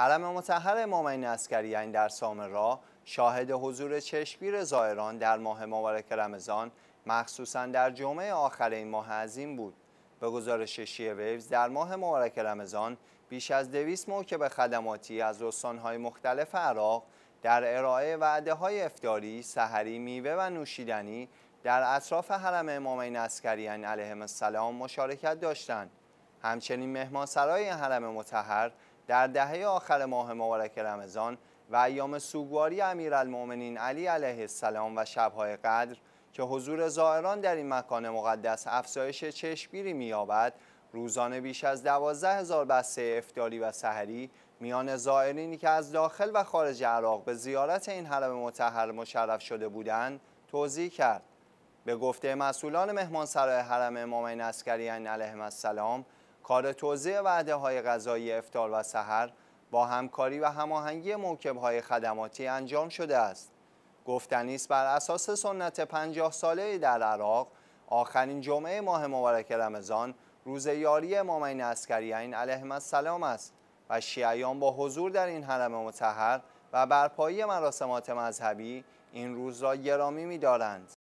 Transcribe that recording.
حرم متحر امامین این یعنی در سامرا شاهد حضور چشمگیر زائران در ماه مبارک رمضان مخصوصا در جمعه آخر این ماه عظیم بود به گزارش شیعه ویوز در ماه مبارک رمضان بیش از دویست موکب خدماتی از استانهای مختلف عراق در ارائه وعده های افتاری، سحری، میوه و نوشیدنی در اطراف حرم امامین اسکریین یعنی علیه السلام مشارکت داشتند. همچنین مهمان سرای حرم متحر در دهه آخر ماه مبارک رمضان و ایام سوگواری امیرالمؤمنین علی علیه السلام و شبهای قدر که حضور زائران در این مکان مقدس افزایش چشمگیری می‌یابد روزانه بیش از دوازده هزار بسته افتاری و سحری میان زائرینی که از داخل و خارج عراق به زیارت این حرم متحر مشرف شده بودند توضیح کرد به گفته مسئولان مهمان سرای حرم امام عسکریان علیه السلام کار توزیع وعده های غذایی افتار و سحر با همکاری و هماهنگی موکب های خدماتی انجام شده است. گفتنی است بر اساس سنت پنجاه ساله در عراق آخرین جمعه ماه مبارک رمضان روز یاری امامین عسکریین علیه السلام است و شیعیان با حضور در این حرم متحر و برپایی مراسمات مذهبی این روز را گرامی می‌دارند.